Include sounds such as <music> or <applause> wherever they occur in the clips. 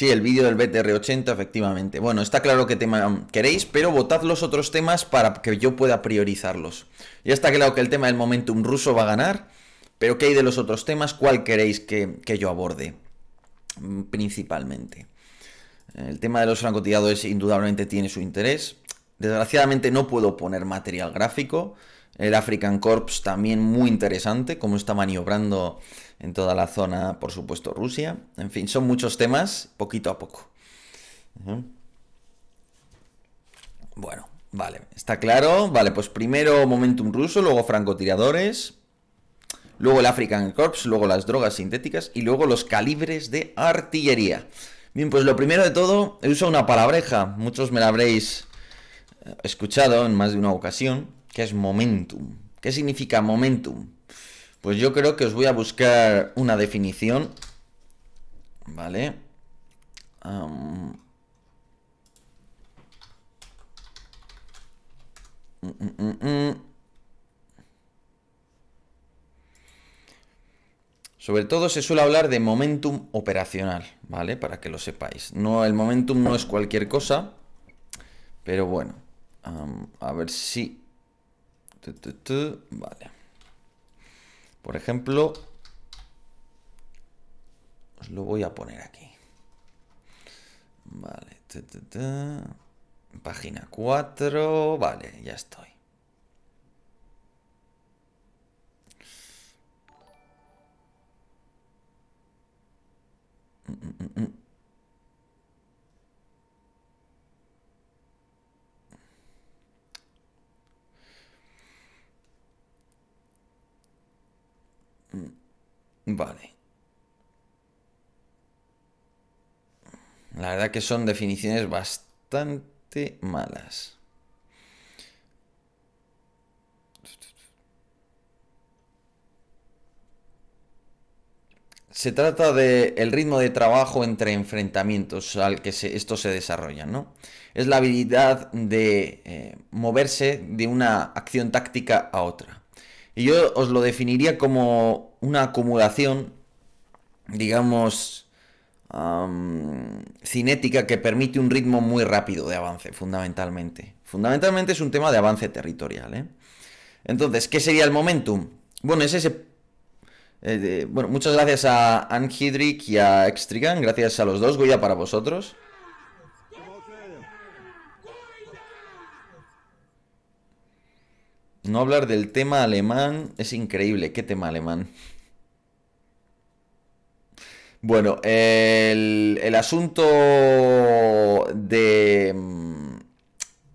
Sí, el vídeo del BTR80, efectivamente. Bueno, está claro qué tema queréis, pero votad los otros temas para que yo pueda priorizarlos. Ya está claro que el tema del momentum ruso va a ganar, pero ¿qué hay de los otros temas? ¿Cuál queréis que, yo aborde? Mm, principalmente. El tema de los francotiradores indudablemente tiene su interés. Desgraciadamente no puedo poner material gráfico. El African Corps también muy interesante, cómo está maniobrando en toda la zona, por supuesto, Rusia. En fin, son muchos temas, poquito a poco. Bueno, vale, está claro. Vale, pues primero Momentum ruso, luego francotiradores, luego el African Corps, luego las drogas sintéticas y luego los calibres de artillería. Bien, pues lo primero de todo, he usado una palabreja, muchos me la habréis eh, escuchado en más de una ocasión, que es momentum. ¿Qué significa momentum? Pues yo creo que os voy a buscar una definición. Vale. Mm, mm, mm, Sobre todo se suele hablar de momentum operacional, ¿vale? Para que lo sepáis. No, el momentum no es cualquier cosa, pero bueno. a ver si... Vale. Por ejemplo, os lo voy a poner aquí. Vale, página 4, vale, ya estoy. Vale. La verdad que son definiciones bastante malas. Se trata del ritmo de trabajo entre enfrentamientos al que esto se desarrolla, ¿no? Es la habilidad de eh, moverse de una acción táctica a otra. Y yo os lo definiría como una acumulación, digamos, cinética que permite un ritmo muy rápido de avance, fundamentalmente. Fundamentalmente es un tema de avance territorial. ¿eh? Entonces, ¿qué sería el momentum? Bueno, ese... Eh, bueno, muchas gracias a Hedrick y a Extrigan, gracias a los dos, Goya para vosotros. No hablar del tema alemán es increíble. ¿Qué tema alemán? Bueno, el, asunto de, mm,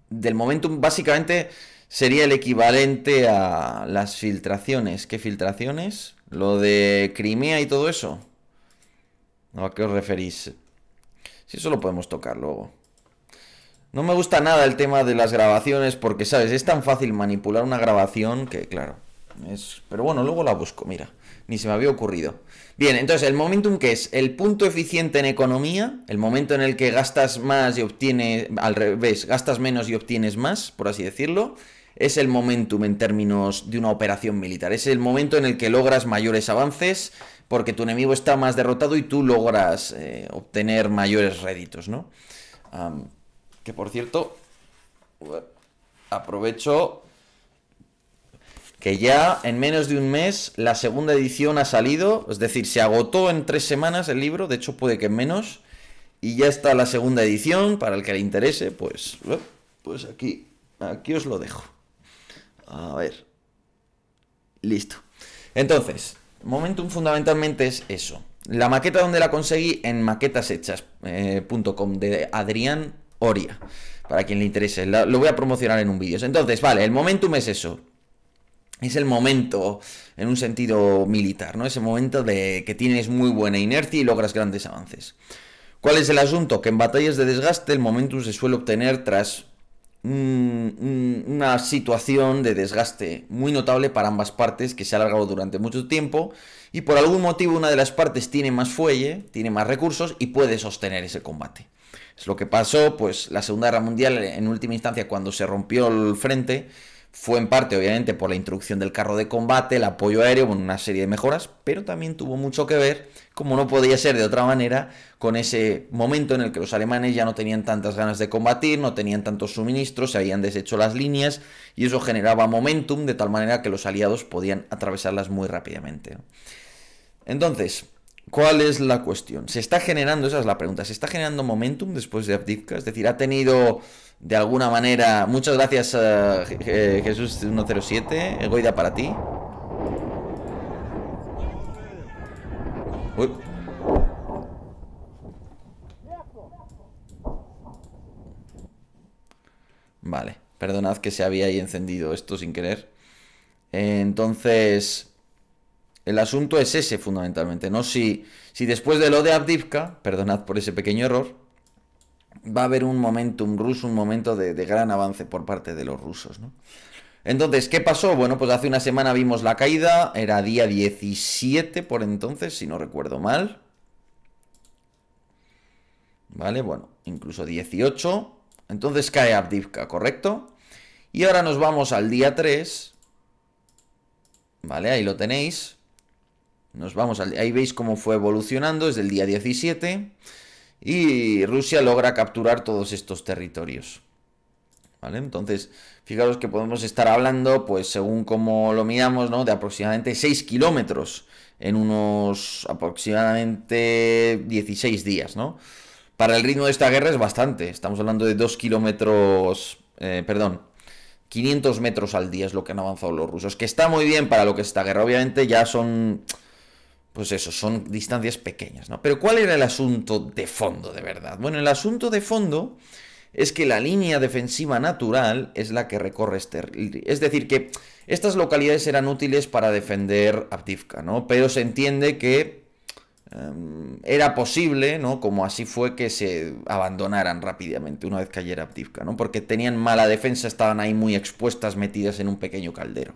del momentum básicamente sería el equivalente a las filtraciones. ¿Qué filtraciones? Lo de Crimea y todo eso. ¿A qué os referís? Si eso lo podemos tocar luego. No me gusta nada el tema de las grabaciones porque, ¿sabes? Es tan fácil manipular una grabación que, claro. Es... Pero bueno, luego la busco, mira. Ni se me había ocurrido. Bien, entonces, ¿el momentum que es? El punto eficiente en economía, el momento en el que gastas más y obtienes, al revés, gastas menos y obtienes más, por así decirlo, es el momentum en términos de una operación militar. Es el momento en el que logras mayores avances porque tu enemigo está más derrotado y tú logras eh, obtener mayores réditos, ¿no? Que por cierto, aprovecho que ya en menos de un mes la segunda edición ha salido, es decir, se agotó en tres semanas el libro, de hecho puede que en menos, y ya está la segunda edición, para el que le interese, pues, eh, pues aquí, aquí os lo dejo. A ver, listo. Entonces, Momentum fundamentalmente es eso. La maqueta donde la conseguí en maquetashechas.com eh, de Adrián Oria, para quien le interese. lo voy a promocionar en un vídeo. Entonces, vale, el momentum es eso. Es el momento, en un sentido militar, ¿no? Ese momento de que tienes muy buena inercia y logras grandes avances. ¿Cuál es el asunto? Que en batallas de desgaste el momentum se suele obtener tras una situación de desgaste muy notable para ambas partes que se ha alargado durante mucho tiempo y por algún motivo una de las partes tiene más fuelle, tiene más recursos y puede sostener ese combate. Es lo que pasó, pues la Segunda Guerra Mundial, en última instancia, cuando se rompió el frente, fue en parte, obviamente, por la introducción del carro de combate, el apoyo aéreo, bueno, una serie de mejoras, pero también tuvo mucho que ver, como no podía ser de otra manera, con ese momento en el que los alemanes ya no tenían tantas ganas de combatir, no tenían tantos suministros, se habían deshecho las líneas, y eso generaba momentum de tal manera que los aliados podían atravesarlas muy rápidamente. Entonces, ¿Cuál es la cuestión? ¿Se está generando, esa es la pregunta, ¿se está generando momentum después de Abdivka? Es decir, ¿ha tenido de alguna manera, muchas gracias a eh, Jesús 107, Egoida para ti? Vale, perdonad que se había ahí encendido esto sin querer. Entonces, el asunto es ese fundamentalmente, ¿no? Si, si después de lo de Abdivka, perdonad por ese pequeño error, va a haber un momentum ruso, un momento de, gran avance por parte de los rusos, ¿no? Entonces, ¿qué pasó? Bueno, pues hace una semana vimos la caída, era día 17 por entonces, si no recuerdo mal. ¿Vale? Bueno, incluso 18. Entonces cae Abdivka, ¿correcto? Y ahora nos vamos al día 3. ¿Vale? Ahí lo tenéis. Nos vamos ahí veis cómo fue evolucionando desde el día 17 y Rusia logra capturar todos estos territorios. ¿Vale? Entonces, fijaros que podemos estar hablando, pues según como lo miramos, ¿no? De aproximadamente 6 kilómetros en unos aproximadamente 16 días, ¿no? Para el ritmo de esta guerra es bastante. Estamos hablando de 2 kilómetros, eh, perdón, 500 metros al día es lo que han avanzado los rusos. Que está muy bien para lo que es esta guerra. Obviamente ya son pues eso, son distancias pequeñas, ¿no? Pero ¿cuál era el asunto de fondo, de verdad? Bueno, el asunto de fondo es que la línea defensiva natural es la que recorre este... Es decir, que estas localidades eran útiles para defender Abdivka, ¿no? Pero se entiende que em, era posible, ¿no? Como así fue que se abandonaran rápidamente una vez cayera Abdivka, ¿no? Porque tenían mala defensa, estaban ahí muy expuestas, metidas en un pequeño caldero.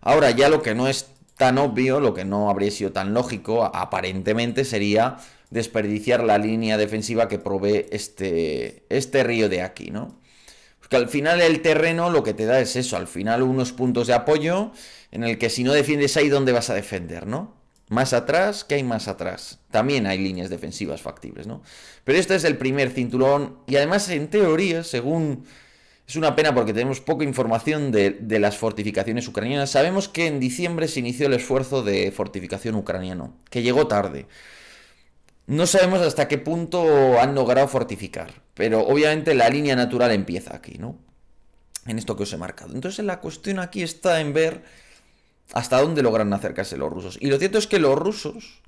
Ahora ya lo que no es tan obvio, lo que no habría sido tan lógico, aparentemente sería desperdiciar la línea defensiva que provee este, este río de aquí, ¿no? Porque al final el terreno lo que te da es eso, al final unos puntos de apoyo en el que si no defiendes ahí, ¿dónde vas a defender, no? Más atrás, ¿qué hay más atrás? También hay líneas defensivas factibles, ¿no? Pero este es el primer cinturón y además en teoría, según es una pena porque tenemos poca información de, las fortificaciones ucranianas. Sabemos que en diciembre se inició el esfuerzo de fortificación ucraniano, que llegó tarde. No sabemos hasta qué punto han logrado fortificar, pero obviamente la línea natural empieza aquí, ¿no? En esto que os he marcado. Entonces la cuestión aquí está en ver hasta dónde logran acercarse los rusos. Y lo cierto es que los rusos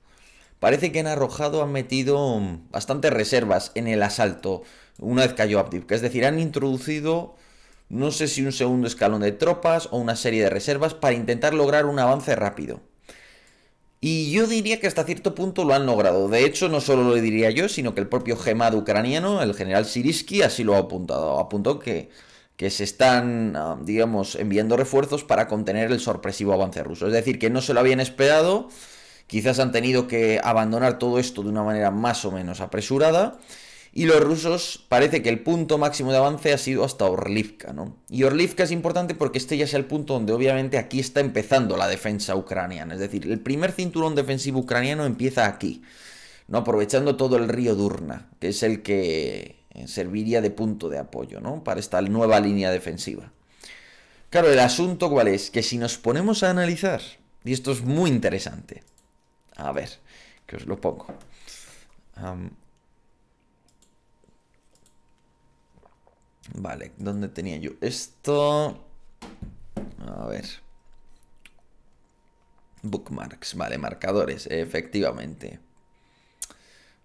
parece que han arrojado, han metido bastantes reservas en el asalto una vez cayó que Es decir, han introducido, no sé si un segundo escalón de tropas o una serie de reservas para intentar lograr un avance rápido. Y yo diría que hasta cierto punto lo han logrado. De hecho, no solo lo diría yo, sino que el propio gemado ucraniano, el general Siriski, así lo ha apuntado. Apuntó que, que se están, ah, digamos, enviando refuerzos para contener el sorpresivo avance ruso. Es decir, que no se lo habían esperado, quizás han tenido que abandonar todo esto de una manera más o menos apresurada y los rusos parece que el punto máximo de avance ha sido hasta Orlivka, ¿no? Y Orlivka es importante porque este ya es el punto donde obviamente aquí está empezando la defensa ucraniana. Es decir, el primer cinturón defensivo ucraniano empieza aquí, ¿no? Aprovechando todo el río Durna, que es el que eh, serviría de punto de apoyo, ¿no? Para esta nueva línea defensiva. Claro, el asunto cuál es, que si nos ponemos a analizar, y esto es muy interesante, a ver, que os lo pongo. Vale, ¿dónde tenía yo esto? A ver. Bookmarks, vale, marcadores, efectivamente.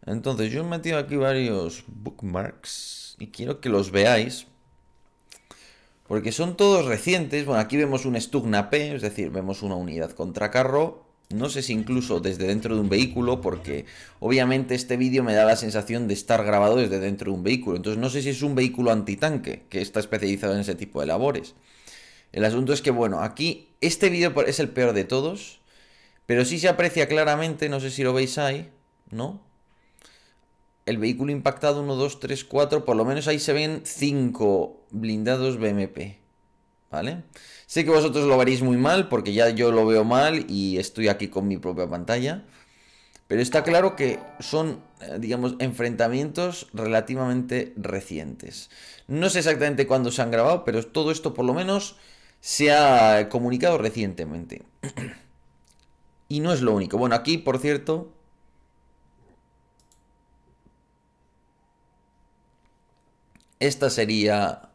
Entonces, yo he metido aquí varios bookmarks y quiero que los veáis. Porque son todos recientes. Bueno, aquí vemos un Stugna P, es decir, vemos una unidad contra carro. No sé si incluso desde dentro de un vehículo, porque obviamente este vídeo me da la sensación de estar grabado desde dentro de un vehículo. Entonces no sé si es un vehículo antitanque que está especializado en ese tipo de labores. El asunto es que, bueno, aquí este vídeo es el peor de todos, pero sí se aprecia claramente, no sé si lo veis ahí, ¿no? El vehículo impactado 1, 2, 3, 4, por lo menos ahí se ven 5 blindados BMP. Sé que vosotros lo veréis muy mal porque ya yo lo veo mal y estoy aquí con mi propia pantalla. Pero está claro que son, eh, digamos, enfrentamientos relativamente recientes. No sé exactamente cuándo se han grabado, pero todo esto por lo menos se ha comunicado recientemente. <clears throat> y no es lo único. Bueno, aquí, por cierto... Esta sería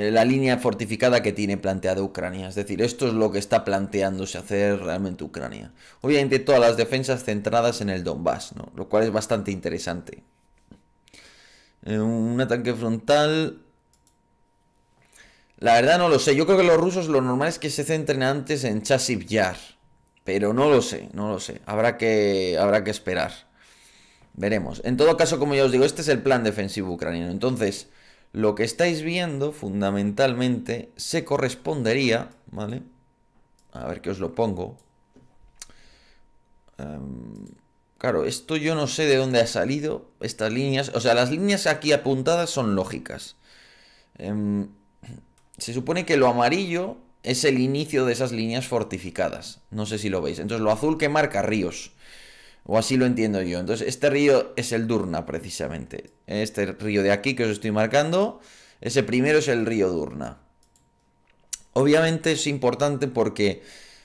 eh, la línea fortificada que tiene planteada Ucrania. Es decir, esto es lo que está planteándose hacer realmente Ucrania. Obviamente todas las defensas centradas en el Donbass, ¿no? lo cual es bastante interesante. Eh, un ataque frontal... La verdad no lo sé. Yo creo que los rusos lo normal es que se centren antes en Chasiv Yar. Pero no lo sé, no lo sé. Habrá que, habrá que esperar. Veremos. En todo caso, como ya os digo, este es el plan defensivo ucraniano. Entonces, lo que estáis viendo fundamentalmente se correspondería, ¿vale? A ver que os lo pongo. Em, claro, esto yo no sé de dónde ha salido, estas líneas, o sea, las líneas aquí apuntadas son lógicas. Em, se supone que lo amarillo es el inicio de esas líneas fortificadas, no sé si lo veis. Entonces lo azul que marca ríos, o así lo entiendo yo. Entonces, este río es el Durna, precisamente. Este río de aquí que os estoy marcando, ese primero es el río Durna. Obviamente es importante porque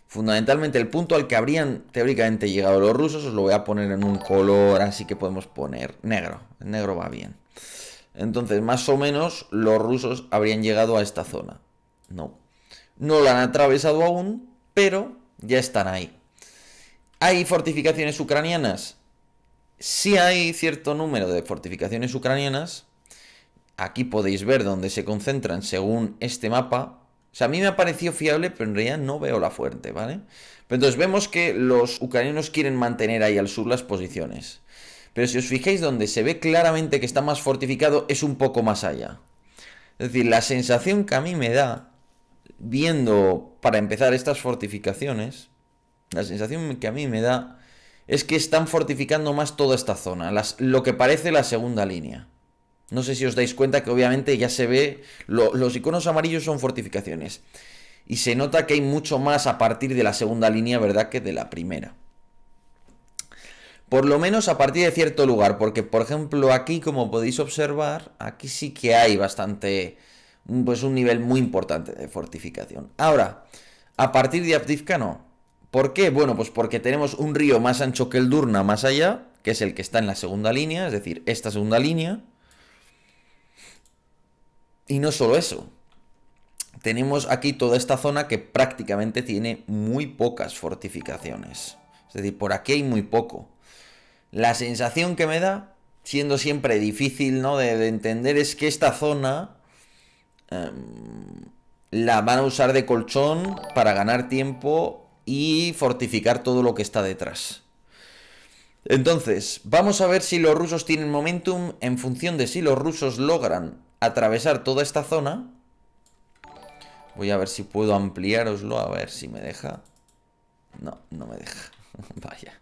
fundamentalmente el punto al que habrían teóricamente llegado los rusos, os lo voy a poner en un color así que podemos poner negro. El negro va bien. Entonces, más o menos, los rusos habrían llegado a esta zona. No. No lo han atravesado aún, pero ya están ahí. ¿Hay fortificaciones ucranianas? Sí hay cierto número de fortificaciones ucranianas. Aquí podéis ver dónde se concentran según este mapa. O sea, a mí me ha parecido fiable, pero en realidad no veo la fuerte, ¿vale? Pero entonces vemos que los ucranianos quieren mantener ahí al sur las posiciones. Pero si os fijáis, donde se ve claramente que está más fortificado es un poco más allá. Es decir, la sensación que a mí me da, viendo para empezar estas fortificaciones, la sensación que a mí me da es que están fortificando más toda esta zona, las, lo que parece la segunda línea. No sé si os dais cuenta que obviamente ya se ve, los iconos amarillos son fortificaciones. Y se nota que hay mucho más a partir de la segunda línea, ¿verdad? Que de la primera. Por lo menos a partir de cierto lugar, porque por ejemplo aquí, como podéis observar, aquí sí que hay bastante, pues un nivel muy importante de fortificación. Ahora, a partir de Abdivka no. ¿Por qué? Bueno, pues porque tenemos un río más ancho que el Durna más allá, que es el que está en la segunda línea, es decir, esta segunda línea. Y no solo eso. Tenemos aquí toda esta zona que prácticamente tiene muy pocas fortificaciones. Es decir, por aquí hay muy poco. La sensación que me da, siendo siempre difícil ¿no? de, entender, es que esta zona em, la van a usar de colchón para ganar tiempo y fortificar todo lo que está detrás. Entonces, vamos a ver si los rusos tienen momentum en función de si los rusos logran atravesar toda esta zona. Voy a ver si puedo ampliároslo, a ver si me deja. No, no me deja. <laughs> Vaya.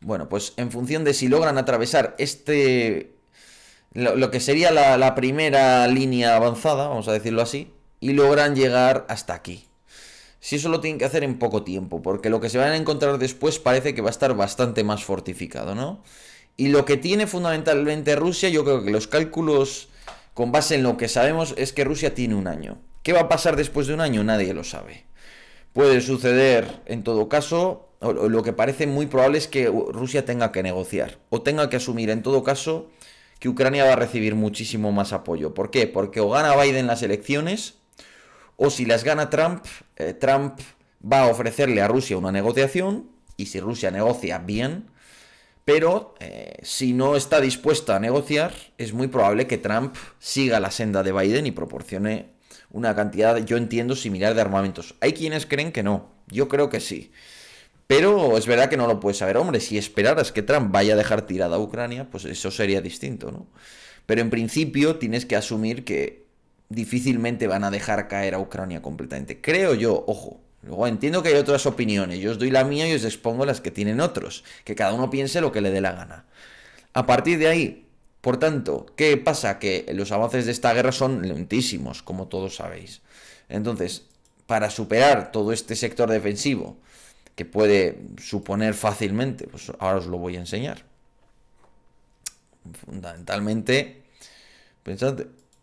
Bueno, pues en función de si logran atravesar este... Lo, que sería la primera línea avanzada, vamos a decirlo así, y logran llegar hasta aquí si eso lo tienen que hacer en poco tiempo, porque lo que se van a encontrar después parece que va a estar bastante más fortificado, ¿no? Y lo que tiene fundamentalmente Rusia, yo creo que los cálculos con base en lo que sabemos es que Rusia tiene un año. ¿Qué va a pasar después de un año? Nadie lo sabe. Puede suceder, en todo caso, lo que parece muy probable es que Rusia tenga que negociar, o tenga que asumir, en todo caso, que Ucrania va a recibir muchísimo más apoyo. ¿Por qué? Porque o gana Biden las elecciones, o si las gana Trump, eh, Trump va a ofrecerle a Rusia una negociación, y si Rusia negocia bien, pero eh, si no está dispuesta a negociar, es muy probable que Trump siga la senda de Biden y proporcione una cantidad, yo entiendo, similar de armamentos. Hay quienes creen que no, yo creo que sí. Pero es verdad que no lo puedes saber. Hombre, si esperaras que Trump vaya a dejar tirada a Ucrania, pues eso sería distinto, ¿no? Pero en principio tienes que asumir que difícilmente van a dejar caer a Ucrania completamente. Creo yo, ojo. Luego entiendo que hay otras opiniones. Yo os doy la mía y os expongo las que tienen otros. Que cada uno piense lo que le dé la gana. A partir de ahí, por tanto, ¿qué pasa? Que los avances de esta guerra son lentísimos, como todos sabéis. Entonces, para superar todo este sector defensivo, que puede suponer fácilmente, pues ahora os lo voy a enseñar. Fundamentalmente, pensad,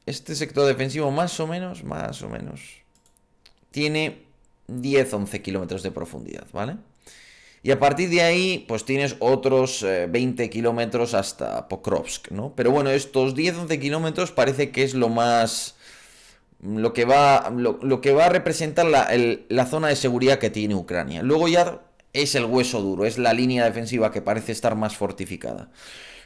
este sector defensivo más o menos, más o menos, tiene 10-11 kilómetros de profundidad, ¿vale? Y a partir de ahí, pues tienes otros 20 eh, kilómetros hasta Pokrovsk, ¿no? Pero bueno, estos 10-11 kilómetros parece que es lo más... Lo que, va, lo, que va a representar la, la zona de seguridad que tiene Ucrania. Luego ya es el hueso duro, es la línea defensiva que parece estar más fortificada.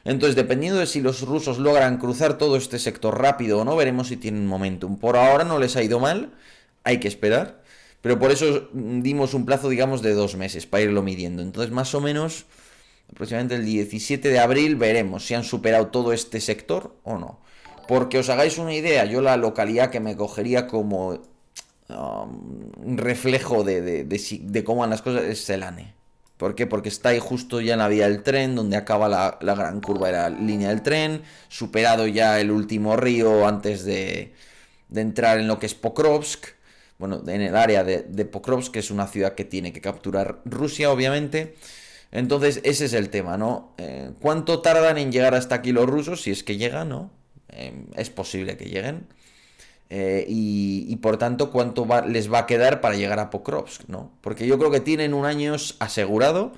Entonces, dependiendo de si los rusos logran cruzar todo este sector rápido o no, veremos si tienen momentum. Por ahora no les ha ido mal, hay que esperar. Pero por eso dimos un plazo, digamos, de dos meses para irlo midiendo. Entonces, más o menos, aproximadamente el 17 de abril, veremos si han superado todo este sector o no. Porque os hagáis una idea, yo la localidad que me cogería como um, reflejo de, de, cómo van las cosas es Selane. ¿Por qué? Porque está ahí justo ya en la vía del tren, donde acaba la, gran curva de la línea del tren, superado ya el último río antes de, entrar en lo que es Pokrovsk, bueno, en el área de, Pokrovsk, que es una ciudad que tiene que capturar Rusia, obviamente. Entonces, ese es el tema, ¿no? Eh, ¿Cuánto tardan en llegar hasta aquí los rusos? Si es que llegan, ¿no? Eh, es posible que lleguen. Eh, y, por tanto cuánto les va a quedar para llegar a Pokrovsk, ¿no? Porque yo creo que tienen un año asegurado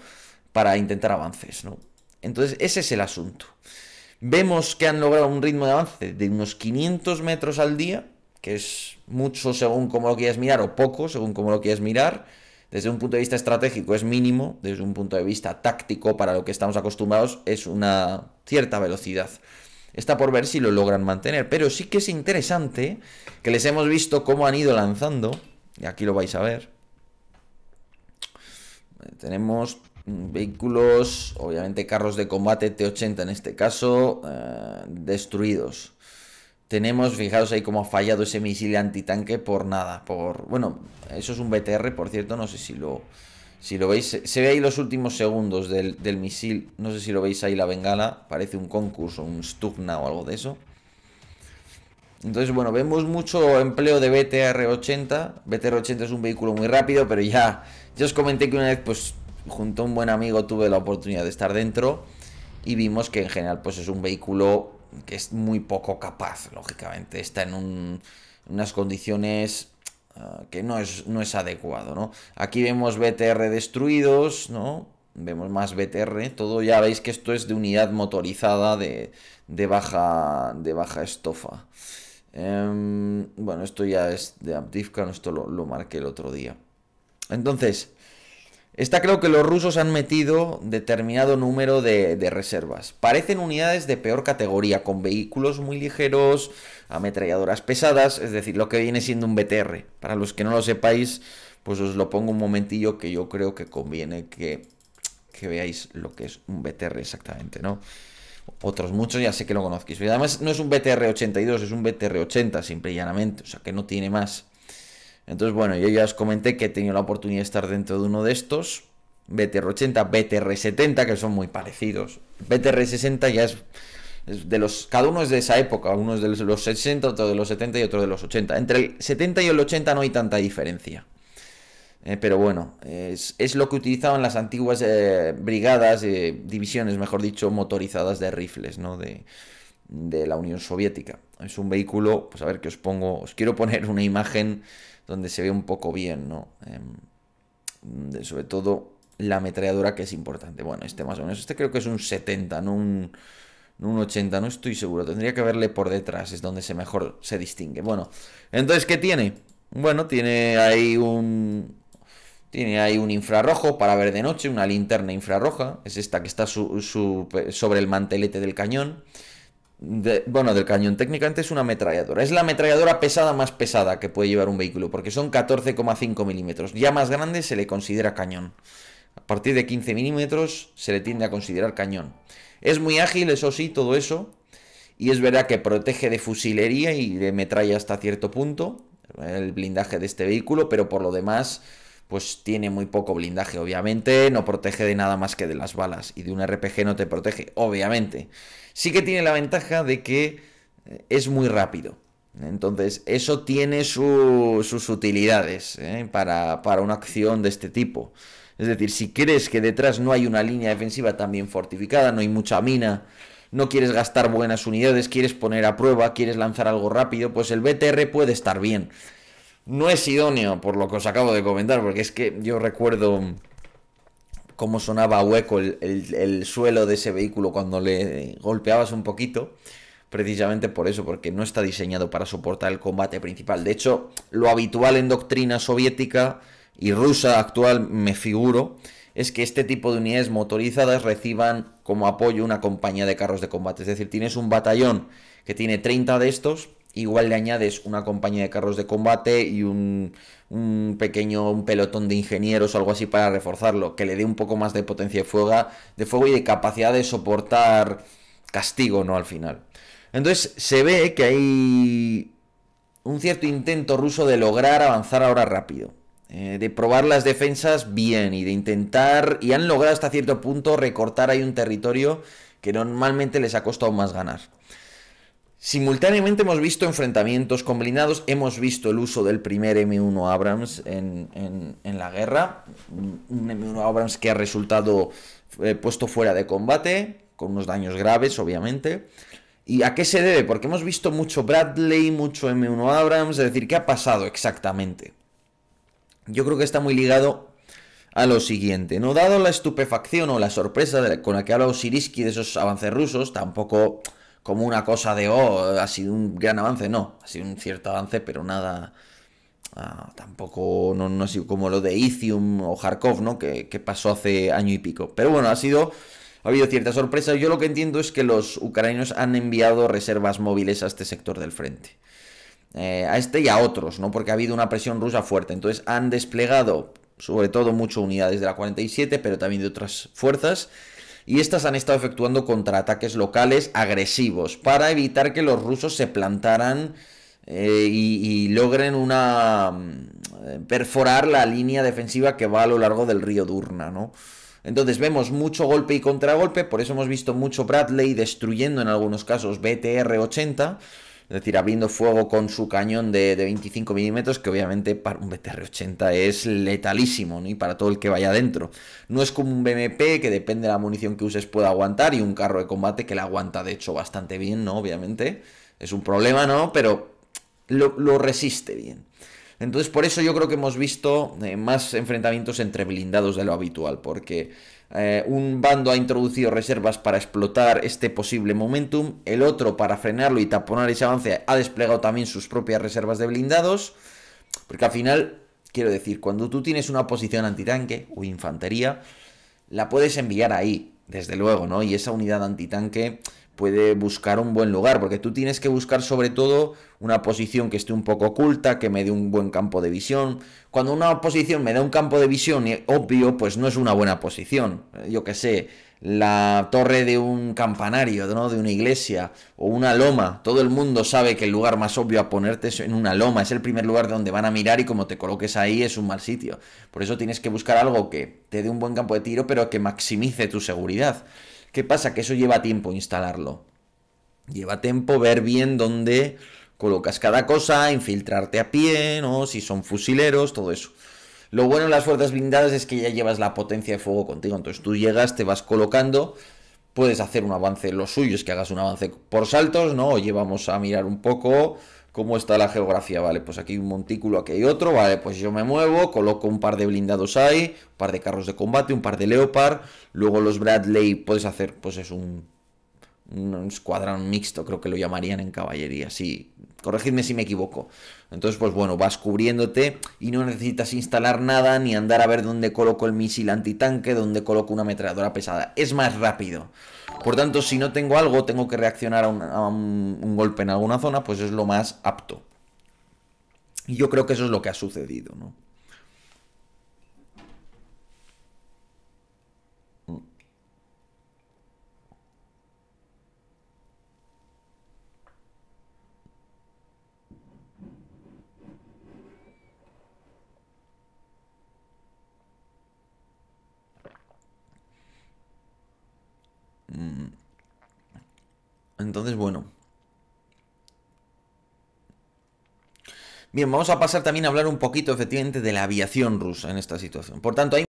para intentar avances, ¿no? Entonces ese es el asunto. Vemos que han logrado un ritmo de avance de unos 500 metros al día, que es mucho según cómo lo quieras mirar o poco según cómo lo quieras mirar. Desde un punto de vista estratégico es mínimo, desde un punto de vista táctico para lo que estamos acostumbrados es una cierta velocidad. Está por ver si lo logran mantener. Pero sí que es interesante que les hemos visto cómo han ido lanzando. Y aquí lo vais a ver. Tenemos vehículos, obviamente carros de combate T80 en este caso, eh, destruidos. Tenemos, fijaros ahí cómo ha fallado ese misil antitanque por nada, por... Bueno, eso es un BTR, por cierto, no sé si lo... Si lo veis, se, ve ahí los últimos segundos del, misil. No sé si lo veis ahí la bengala. Parece un concurso, un Stugna o algo de eso. Entonces, bueno, vemos mucho empleo de BTR-80. BTR-80 es un vehículo muy rápido, pero ya, ya os comenté que una vez, pues, junto a un buen amigo tuve la oportunidad de estar dentro y vimos que en general, pues, es un vehículo que es muy poco capaz, lógicamente. Está en unas condiciones Ah, que no es, no es adecuado, ¿no? Aquí vemos BTR destruidos, ¿no? Vemos más BTR, todo ya veis que esto es de unidad motorizada de, de baja, de baja estofa. Em, bueno, esto ya es de Abdivka, esto lo marqué el otro día. Entonces, Está creo que los rusos han metido determinado número de, reservas. Parecen unidades de peor categoría, con vehículos muy ligeros, ametralladoras pesadas, es decir, lo que viene siendo un BTR. Para los que no lo sepáis, pues os lo pongo un momentillo que yo creo que conviene que, veáis lo que es un BTR exactamente, ¿no? Otros muchos ya sé que lo Y Además, no es un BTR-82, es un BTR-80, simple y llanamente, o sea que no tiene más. Entonces, bueno, yo ya os comenté que he tenido la oportunidad de estar dentro de uno de estos. BTR80, BTR70, que son muy parecidos. BTR60 ya es, de los. Cada uno es de esa época. Uno es de los 60, otro de los 70 y otro de los 80. Entre el 70 y el 80 no hay tanta diferencia. Eh, pero bueno, es, lo que utilizaban las antiguas eh, brigadas, eh, divisiones, mejor dicho, motorizadas de rifles, ¿no? De, de la Unión Soviética. Es un vehículo, pues a ver que os pongo, os quiero poner una imagen donde se ve un poco bien, ¿no? Em, sobre todo la ametralladora que es importante. Bueno, este más o menos, este creo que es un 70, no un, un 80, no estoy seguro. Tendría que verle por detrás, es donde se mejor se distingue. Bueno, entonces, ¿qué tiene? Bueno, tiene ahí un, tiene ahí un infrarrojo para ver de noche, una linterna infrarroja, es esta que está sobre el mantelete del cañón bueno, del cañón técnicamente es una ametralladora. Es la ametralladora pesada más pesada que puede llevar un vehículo, porque son 14,5 milímetros. Ya más grande se le considera cañón. A partir de 15 milímetros se le tiende a considerar cañón. Es muy ágil, eso sí, todo eso. Y es verdad que protege de fusilería y de metralla hasta cierto punto el blindaje de este vehículo, pero por lo demás pues tiene muy poco blindaje, obviamente, no protege de nada más que de las balas, y de un RPG no te protege, obviamente. Sí que tiene la ventaja de que eh, es muy rápido. Entonces, eso tiene sus utilidades ¿eh? para, para una acción de este tipo. Es decir, si crees que detrás no hay una línea defensiva tan bien fortificada, no hay mucha mina, no quieres gastar buenas unidades, quieres poner a prueba, quieres lanzar algo rápido, pues el BTR puede estar bien no es idóneo por lo que os acabo de comentar, porque es que yo recuerdo cómo sonaba hueco el, el suelo de ese vehículo cuando le golpeabas un poquito precisamente por eso, porque no está diseñado para soportar el combate principal. De hecho, lo habitual en doctrina soviética y rusa actual, me figuro, es que este tipo de unidades motorizadas reciban como apoyo una compañía de carros de combate. Es decir, tienes un batallón que tiene 30 de estos igual le añades una compañía de carros de combate y un, pequeño un pelotón de ingenieros o algo así para reforzarlo, que le dé un poco más de potencia de fuego, de fuego y de capacidad de soportar castigo, ¿no? Al final. Entonces se ve que hay un cierto intento ruso de lograr avanzar ahora rápido. Eh, de probar las defensas bien y de intentar... Y han logrado hasta cierto punto recortar ahí un territorio que normalmente les ha costado más ganar. Simultáneamente hemos visto enfrentamientos combinados, hemos visto el uso del primer M1 Abrams en, la guerra, un M1 Abrams que ha resultado eh, puesto fuera de combate, con unos daños graves obviamente. ¿Y a qué se debe? Porque hemos visto mucho Bradley, mucho M1 Abrams, es decir, ¿qué ha pasado exactamente? Yo creo que está muy ligado a lo siguiente, ¿no? Dado la estupefacción o la sorpresa con la que habla Sirisky de esos avances rusos, tampoco como una cosa de, oh, ha sido un gran avance, no, ha sido un cierto avance, pero nada, ah, tampoco, no, ha sido como lo de Ithium o Kharkov, ¿no? Que, pasó hace año y pico. Pero bueno, ha sido... Ha habido cierta sorpresa. Yo lo que entiendo es que los ucranianos han enviado reservas móviles a este sector del frente. Eh, a este y a otros, ¿no? Porque ha habido una presión rusa fuerte. Entonces han desplegado sobre todo mucho unidades de la 47, pero también de otras fuerzas y estas han estado efectuando contraataques locales agresivos para evitar que los rusos se plantaran eh, y, logren una mm, perforar la línea defensiva que va a lo largo del río Durna, ¿no? Entonces vemos mucho golpe y contragolpe, por eso hemos visto mucho Bradley destruyendo en algunos casos BTR-80 es decir, abriendo fuego con su cañón de, 25 milímetros, que obviamente para un BTR-80 es letalísimo, ¿no? y para todo el que vaya adentro. No es como un BMP, que depende de la munición que uses pueda aguantar, y un carro de combate que la aguanta de hecho bastante bien, ¿no? Obviamente, es un problema, ¿no? Pero lo resiste bien. Entonces, por eso yo creo que hemos visto eh, más enfrentamientos entre blindados de lo habitual, porque eh, un bando ha introducido reservas para explotar este posible momentum, el otro para frenarlo y taponar ese avance ha desplegado también sus propias reservas de blindados, porque al final, quiero decir, cuando tú tienes una posición antitanque o infantería, la puedes enviar ahí, desde luego, ¿no? Y esa unidad antitanque puede buscar un buen lugar, porque tú tienes que buscar sobre todo una posición que esté un poco oculta, que me dé un buen campo de visión. Cuando una posición me da un campo de visión eh, obvio, pues no es una buena posición. Eh, yo qué sé, la torre de un campanario, ¿no? de una iglesia o una loma. Todo el mundo sabe que el lugar más obvio a ponerte es en una loma, es el primer lugar donde van a mirar y como te coloques ahí es un mal sitio. Por eso tienes que buscar algo que te dé un buen campo de tiro, pero que maximice tu seguridad. ¿Qué pasa? Que eso lleva tiempo instalarlo. Lleva tiempo ver bien dónde colocas cada cosa, infiltrarte a pie, ¿no? Si son fusileros, todo eso. Lo bueno en las fuerzas blindadas es que ya llevas la potencia de fuego contigo. Entonces tú llegas, te vas colocando, puedes hacer un avance. Lo suyo es que hagas un avance por saltos, ¿no? O llevamos a mirar un poco cómo está la geografía, vale, pues aquí hay un montículo, aquí hay otro, vale, pues yo me muevo, coloco un par de blindados ahí, un par de carros de combate, un par de leopard, luego los Bradley puedes hacer, pues es un un escuadrón mixto, creo que lo llamarían en caballería, sí. Corregidme si me equivoco. Entonces, pues bueno, vas cubriéndote y no necesitas instalar nada ni andar a ver dónde coloco el misil antitanque, dónde coloco una ametralladora pesada. Es más rápido. Por tanto, si no tengo algo, tengo que reaccionar a un, golpe en alguna zona, pues es lo más apto. Y yo creo que eso es lo que ha sucedido, ¿no? Mm. Entonces, bueno. Bien, vamos a pasar también a hablar un poquito efectivamente de la aviación rusa en esta situación. Por tanto, hay